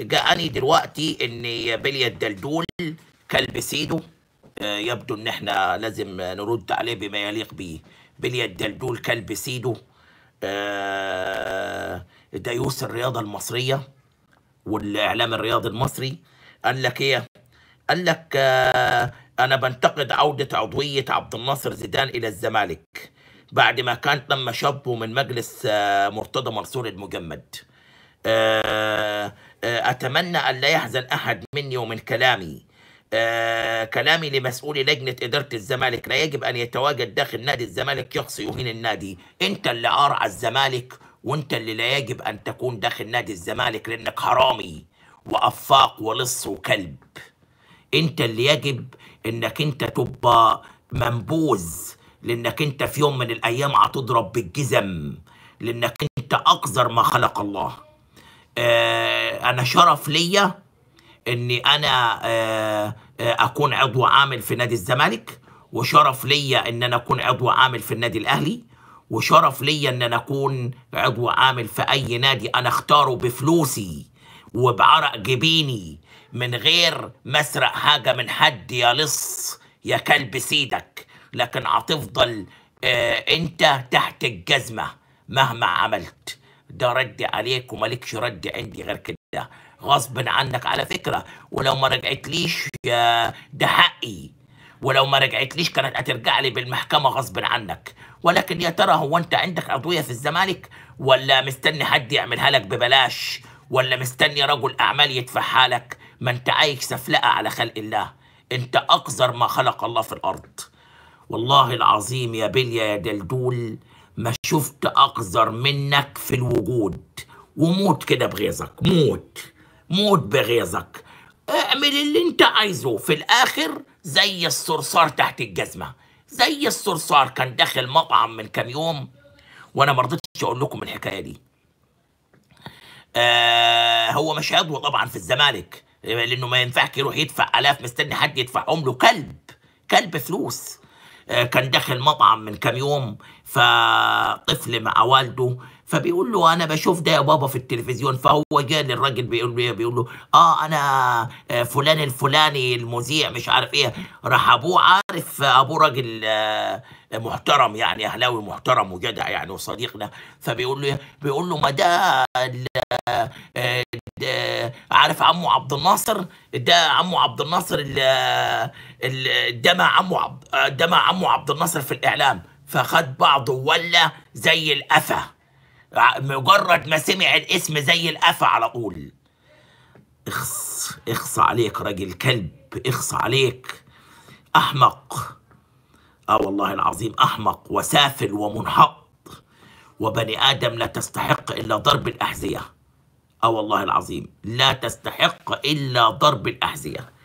جاءني دلوقتي ان بلي الدلدول كلب سيدو آه، يبدو ان احنا لازم نرد عليه بما يليق بيه بلي الدلدول كلب سيدو آه، ديوس الرياضه المصريه والاعلام الرياضي المصري قال لك ايه قال لك آه، انا بنتقد عوده عضويه عبد الناصر زيدان الى الزمالك بعد ما كان تم شبه من مجلس مرتضى منصور المجمد آه، أتمنى أن لا يحزن أحد مني ومن كلامي آه، كلامي لمسؤول لجنة إدارة الزمالك لا يجب أن يتواجد داخل نادي الزمالك يقصي يهين النادي أنت اللي أرعى الزمالك وأنت اللي لا يجب أن تكون داخل نادي الزمالك لأنك حرامي وأفاق ولص وكلب أنت اللي يجب أنك أنت تبقى منبوذ لأنك أنت في يوم من الأيام هتضرب بالجزم لأنك أنت أقذر ما خلق الله آه، انا شرف ليا اني انا آه، آه، اكون عضو عامل في نادي الزمالك وشرف ليا ان انا اكون عضو عامل في النادي الاهلي وشرف ليا ان انا اكون عضو عامل في اي نادي انا اختاره بفلوسي وبعرق جبيني من غير ما اسرق حاجه من حد يا لص يا كلب سيدك لكن هتفضل انت تحت الجزمه مهما عملت ده رد عليك ومالكش رد عندي غير كده غصب عنك على فكره ولو ما رجعتليش ده حقي ولو ما رجعتليش كانت هترجع لي بالمحكمه غصب عنك ولكن يا ترى هو انت عندك عضويه في الزمالك ولا مستني حد يعملها لك ببلاش ولا مستني رجل اعمال يدفعها لك ما انت عايش سفلقه على خلق الله انت اقذر ما خلق الله في الارض والله العظيم يا بليا يا دلدول ما شفت أقذر منك في الوجود وموت كده بغيظك موت موت بغيظك اعمل اللي انت عايزه في الآخر زي الصرصار تحت الجزمة زي الصرصار كان داخل مطعم من كام يوم وأنا مرضتش أقول لكم الحكاية دي آه هو مش عضو طبعا في الزمالك لأنه ما ينفعش يروح يدفع آلاف مستني حد يدفعهم له كلب كلب فلوس آه، كان داخل مطعم من كام يوم فطفل مع والده فبيقول له انا بشوف ده يا بابا في التلفزيون فهو جاء للراجل بيقول له إيه؟ بيقول له اه انا آه، فلان الفلاني المذيع مش عارف ايه راح ابوه عارف ابوه راجل آه، محترم يعني اهلاوي محترم وجدع يعني وصديقنا فبيقول له إيه؟ بيقول له ما ده عارف عمو عبد الناصر ده عمو عبد الناصر اللي ده مع عمو عبد ده مع عمو عبد الناصر في الاعلام فخد بعضه ولا زي القفا مجرد ما سمع الاسم زي القفا على طول اخص اخص عليك راجل كلب اخص عليك احمق اه والله العظيم احمق وسافل ومنحط وبني ادم لا تستحق الا ضرب الاحذيه اه والله العظيم لا تستحق الا ضرب الاحذيه